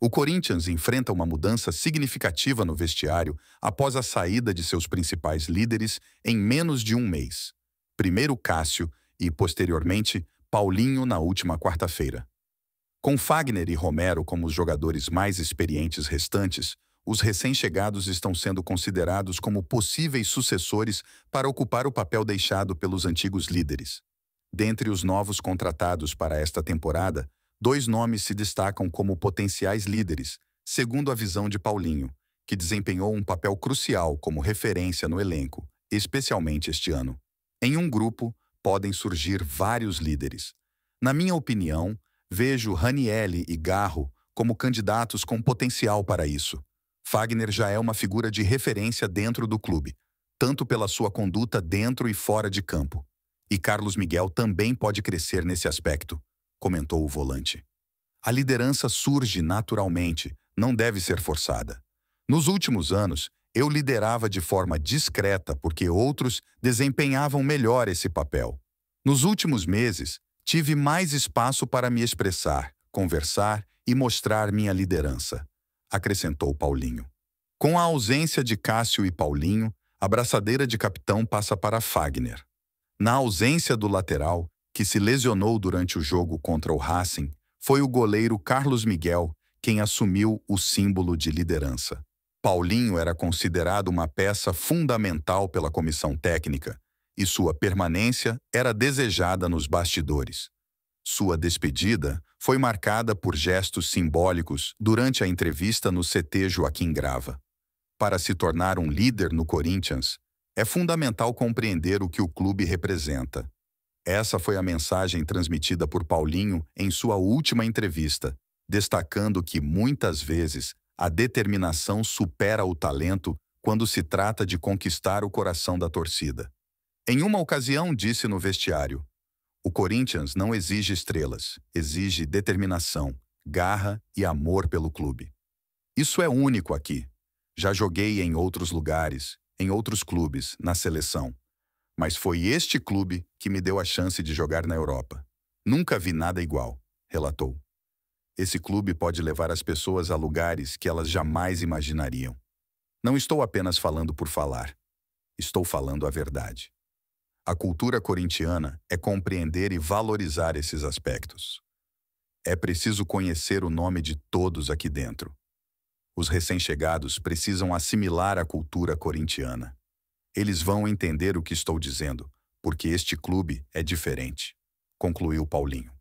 O Corinthians enfrenta uma mudança significativa no vestiário após a saída de seus principais líderes em menos de um mês. Primeiro Cássio e, posteriormente, Paulinho na última quarta-feira. Com Fagner e Romero como os jogadores mais experientes restantes, os recém-chegados estão sendo considerados como possíveis sucessores para ocupar o papel deixado pelos antigos líderes. Dentre os novos contratados para esta temporada, dois nomes se destacam como potenciais líderes, segundo a visão de Paulinho, que desempenhou um papel crucial como referência no elenco, especialmente este ano. Em um grupo, podem surgir vários líderes. Na minha opinião, vejo Ranielli e Garro como candidatos com potencial para isso. Fagner já é uma figura de referência dentro do clube, tanto pela sua conduta dentro e fora de campo. E Carlos Miguel também pode crescer nesse aspecto comentou o volante. A liderança surge naturalmente, não deve ser forçada. Nos últimos anos, eu liderava de forma discreta porque outros desempenhavam melhor esse papel. Nos últimos meses, tive mais espaço para me expressar, conversar e mostrar minha liderança, acrescentou Paulinho. Com a ausência de Cássio e Paulinho, a braçadeira de capitão passa para Fagner. Na ausência do lateral, que se lesionou durante o jogo contra o Racing, foi o goleiro Carlos Miguel quem assumiu o símbolo de liderança. Paulinho era considerado uma peça fundamental pela comissão técnica e sua permanência era desejada nos bastidores. Sua despedida foi marcada por gestos simbólicos durante a entrevista no CT Joaquim Grava. Para se tornar um líder no Corinthians, é fundamental compreender o que o clube representa. Essa foi a mensagem transmitida por Paulinho em sua última entrevista, destacando que, muitas vezes, a determinação supera o talento quando se trata de conquistar o coração da torcida. Em uma ocasião, disse no vestiário: O Corinthians não exige estrelas, exige determinação, garra e amor pelo clube. Isso é único aqui. Já joguei em outros lugares, em outros clubes, na seleção. Mas foi este clube que me deu a chance de jogar na Europa. Nunca vi nada igual, relatou. Esse clube pode levar as pessoas a lugares que elas jamais imaginariam. Não estou apenas falando por falar. Estou falando a verdade. A cultura corintiana é compreender e valorizar esses aspectos. É preciso conhecer o nome de todos aqui dentro. Os recém-chegados precisam assimilar a cultura corintiana. Eles vão entender o que estou dizendo, porque este clube é diferente, concluiu Paulinho.